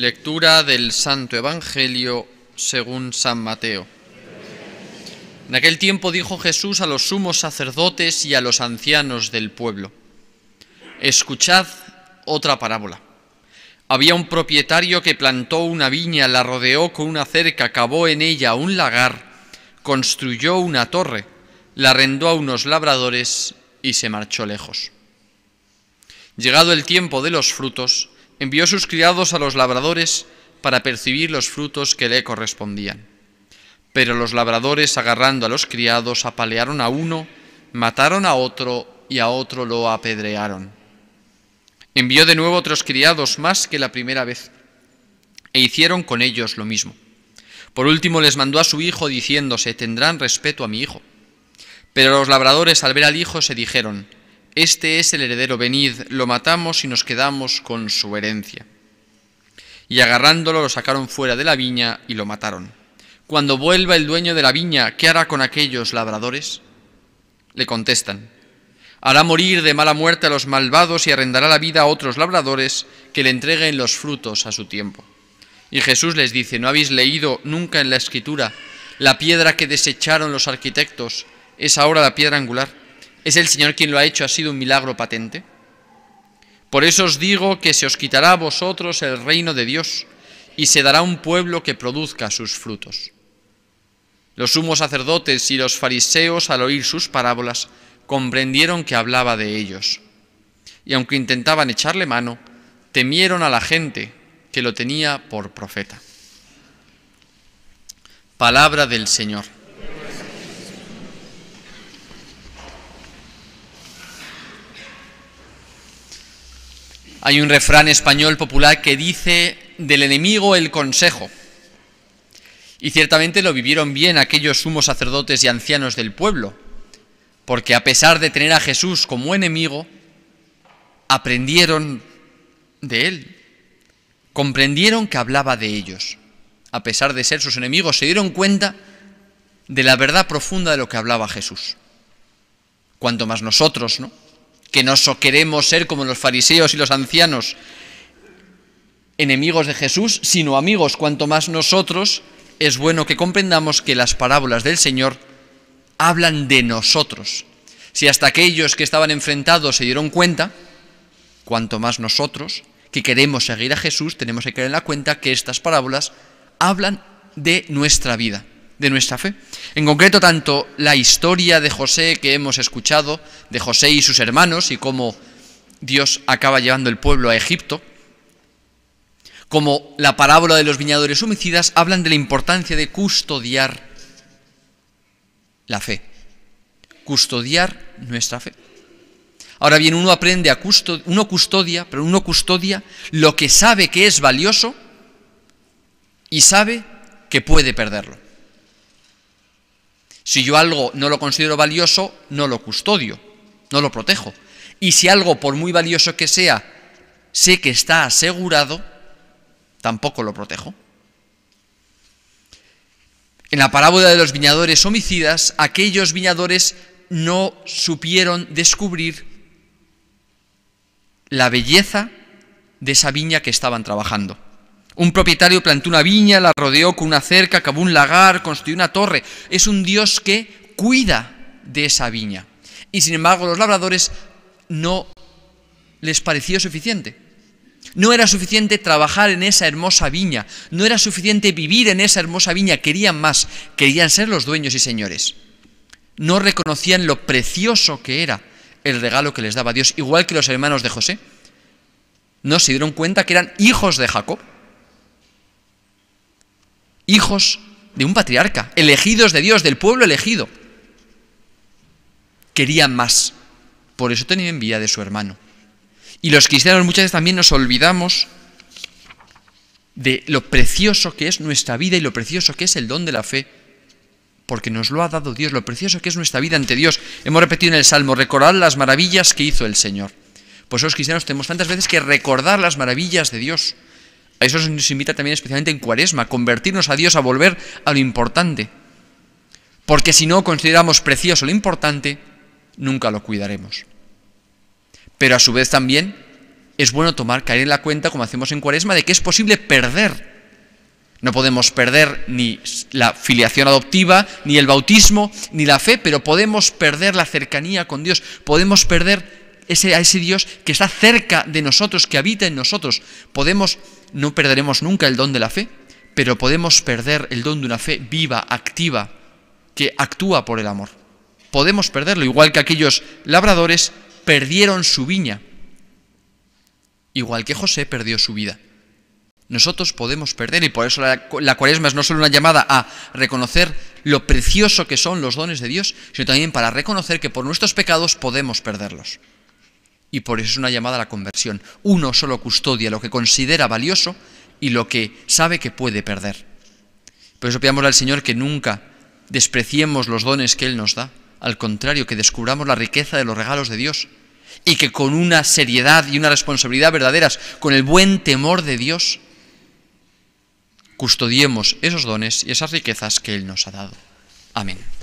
Lectura del Santo Evangelio según San Mateo. En aquel tiempo dijo Jesús a los sumos sacerdotes y a los ancianos del pueblo, escuchad otra parábola. Había un propietario que plantó una viña, la rodeó con una cerca, cavó en ella un lagar, construyó una torre, la arrendó a unos labradores y se marchó lejos. Llegado el tiempo de los frutos, envió sus criados a los labradores para percibir los frutos que le correspondían. Pero los labradores, agarrando a los criados, apalearon a uno, mataron a otro y a otro lo apedrearon. Envió de nuevo otros criados más que la primera vez, e hicieron con ellos lo mismo. Por último les mandó a su hijo diciéndose, tendrán respeto a mi hijo. Pero los labradores al ver al hijo se dijeron, este es el heredero, venid, lo matamos y nos quedamos con su herencia. Y agarrándolo lo sacaron fuera de la viña y lo mataron. Cuando vuelva el dueño de la viña, ¿qué hará con aquellos labradores? Le contestan, hará morir de mala muerte a los malvados y arrendará la vida a otros labradores que le entreguen los frutos a su tiempo. Y Jesús les dice, ¿no habéis leído nunca en la escritura la piedra que desecharon los arquitectos es ahora la piedra angular? Es el Señor quien lo ha hecho, ha sido un milagro patente. Por eso os digo que se os quitará a vosotros el reino de Dios y se dará un pueblo que produzca sus frutos. Los sumos sacerdotes y los fariseos al oír sus parábolas comprendieron que hablaba de ellos. Y aunque intentaban echarle mano, temieron a la gente que lo tenía por profeta. Palabra del Señor. Hay un refrán español popular que dice, del enemigo el consejo. Y ciertamente lo vivieron bien aquellos sumos sacerdotes y ancianos del pueblo, porque a pesar de tener a Jesús como enemigo, aprendieron de él, comprendieron que hablaba de ellos. A pesar de ser sus enemigos, se dieron cuenta de la verdad profunda de lo que hablaba Jesús. Cuanto más nosotros, ¿no? que no queremos ser como los fariseos y los ancianos, enemigos de Jesús, sino amigos, cuanto más nosotros, es bueno que comprendamos que las parábolas del Señor hablan de nosotros. Si hasta aquellos que estaban enfrentados se dieron cuenta, cuanto más nosotros, que queremos seguir a Jesús, tenemos que tener en la cuenta que estas parábolas hablan de nuestra vida de nuestra fe. En concreto, tanto la historia de José que hemos escuchado, de José y sus hermanos, y cómo Dios acaba llevando el pueblo a Egipto, como la parábola de los viñadores homicidas, hablan de la importancia de custodiar la fe, custodiar nuestra fe. Ahora bien, uno aprende a custodiar, uno custodia, pero uno custodia lo que sabe que es valioso y sabe que puede perderlo. Si yo algo no lo considero valioso, no lo custodio, no lo protejo. Y si algo, por muy valioso que sea, sé que está asegurado, tampoco lo protejo. En la parábola de los viñadores homicidas, aquellos viñadores no supieron descubrir la belleza de esa viña que estaban trabajando. Un propietario plantó una viña, la rodeó con una cerca, acabó un lagar, construyó una torre. Es un Dios que cuida de esa viña. Y sin embargo los labradores no les pareció suficiente. No era suficiente trabajar en esa hermosa viña, no era suficiente vivir en esa hermosa viña, querían más, querían ser los dueños y señores. No reconocían lo precioso que era el regalo que les daba Dios, igual que los hermanos de José. No se dieron cuenta que eran hijos de Jacob hijos de un patriarca, elegidos de Dios, del pueblo elegido. Querían más, por eso tenían envidia de su hermano. Y los cristianos muchas veces también nos olvidamos de lo precioso que es nuestra vida y lo precioso que es el don de la fe, porque nos lo ha dado Dios, lo precioso que es nuestra vida ante Dios. Hemos repetido en el Salmo, recordar las maravillas que hizo el Señor. Pues los cristianos tenemos tantas veces que recordar las maravillas de Dios, a eso nos invita también especialmente en Cuaresma, convertirnos a Dios, a volver a lo importante. Porque si no consideramos precioso lo importante, nunca lo cuidaremos. Pero a su vez también es bueno tomar, caer en la cuenta, como hacemos en Cuaresma, de que es posible perder. No podemos perder ni la filiación adoptiva, ni el bautismo, ni la fe, pero podemos perder la cercanía con Dios, podemos perder a ese Dios que está cerca de nosotros, que habita en nosotros. Podemos no perderemos nunca el don de la fe, pero podemos perder el don de una fe viva, activa, que actúa por el amor. Podemos perderlo, igual que aquellos labradores perdieron su viña, igual que José perdió su vida. Nosotros podemos perder y por eso la, cuaresma es no solo una llamada a reconocer lo precioso que son los dones de Dios, sino también para reconocer que por nuestros pecados podemos perderlos. Y por eso es una llamada a la conversión. Uno solo custodia lo que considera valioso y lo que sabe que puede perder. Por eso pidamos al Señor que nunca despreciemos los dones que Él nos da, al contrario, que descubramos la riqueza de los regalos de Dios y que con una seriedad y una responsabilidad verdaderas, con el buen temor de Dios, custodiemos esos dones y esas riquezas que Él nos ha dado. Amén.